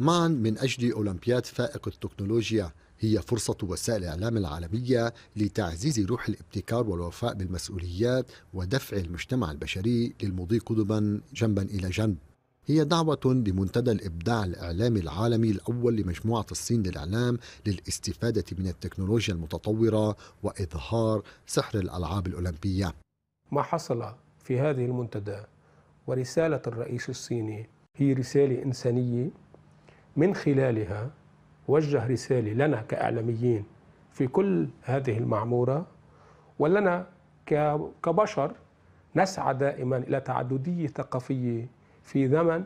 معا من أجل أولمبياد فائق التكنولوجيا هي فرصة وسائل الإعلام العالمية لتعزيز روح الابتكار والوفاء بالمسؤوليات ودفع المجتمع البشري للمضي قدما جنبا إلى جنب هي دعوة لمنتدى الإبداع الإعلامي العالمي الأول لمجموعة الصين للإعلام للاستفادة من التكنولوجيا المتطورة وإظهار سحر الألعاب الأولمبية ما حصل في هذه المنتدى ورسالة الرئيس الصيني هي رسالة إنسانية من خلالها وجه رسالة لنا كإعلاميين في كل هذه المعمورة ولنا كبشر نسعى دائما إلى تعددية ثقافية في زمن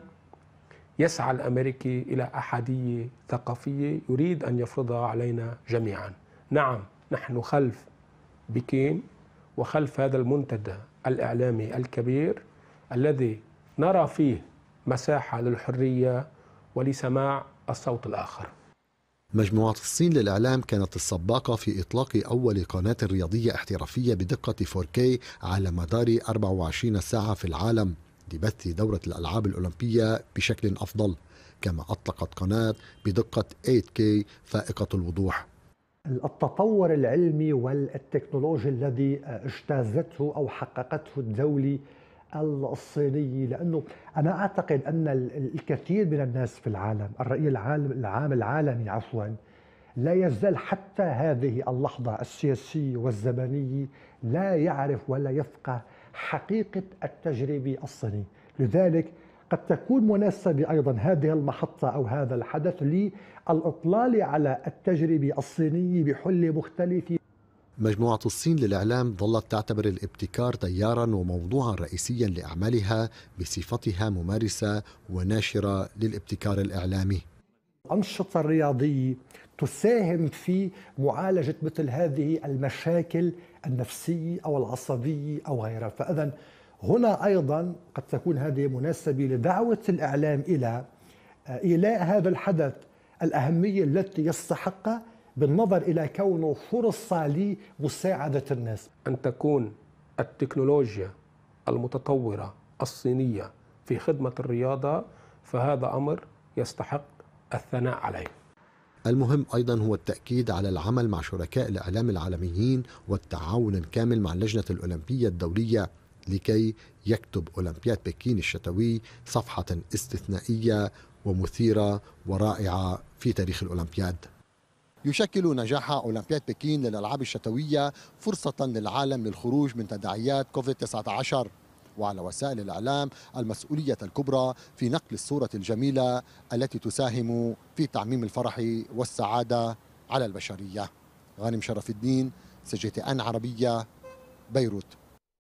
يسعى الأمريكي إلى أحدية ثقافية يريد أن يفرضها علينا جميعا نعم نحن خلف بكين وخلف هذا المنتدى الإعلامي الكبير الذي نرى فيه مساحة للحرية ولسماع الصوت الآخر مجموعة الصين للإعلام كانت السباقة في إطلاق أول قناة رياضية احترافية بدقة 4K على مدار 24 ساعة في العالم لبث دورة الألعاب الأولمبية بشكل أفضل كما أطلقت قناة بدقة 8K فائقة الوضوح التطور العلمي والتكنولوجي الذي اجتازته أو حققته الدولة الصيني لانه انا اعتقد ان الكثير من الناس في العالم الراي العالم العام العالمي عفوا لا يزال حتى هذه اللحظه السياسيه والزمنيه لا يعرف ولا يفقه حقيقه التجربه الصيني لذلك قد تكون مناسبة أيضا هذه المحطة أو هذا الحدث للإطلال على التجربة الصينية بحلة مختلفة مجموعة الصين للإعلام ظلت تعتبر الابتكار تيارا وموضوعا رئيسيا لأعمالها بصفتها ممارسة وناشرة للابتكار الإعلامي أنشطة رياضية تساهم في معالجة مثل هذه المشاكل النفسية أو العصبية أو غيرها فإذا هنا أيضا قد تكون هذه مناسبة لدعوة الإعلام إلى إيلاء هذا الحدث الأهمية التي يستحقها بالنظر إلى كونه فرصة لمساعدة الناس أن تكون التكنولوجيا المتطورة الصينية في خدمة الرياضة فهذا أمر يستحق الثناء عليه المهم أيضا هو التأكيد على العمل مع شركاء الإعلام العالميين والتعاون الكامل مع اللجنة الأولمبية الدولية لكي يكتب أولمبياد بكين الشتوي صفحة استثنائية ومثيرة ورائعة في تاريخ الأولمبياد يشكل نجاح أولمبياد بكين للألعاب الشتوية فرصة للعالم للخروج من تداعيات كوفيد-19 وعلى وسائل الإعلام المسؤولية الكبرى في نقل الصورة الجميلة التي تساهم في تعميم الفرح والسعادة على البشرية غانم شرف الدين سجيتي أن عربية بيروت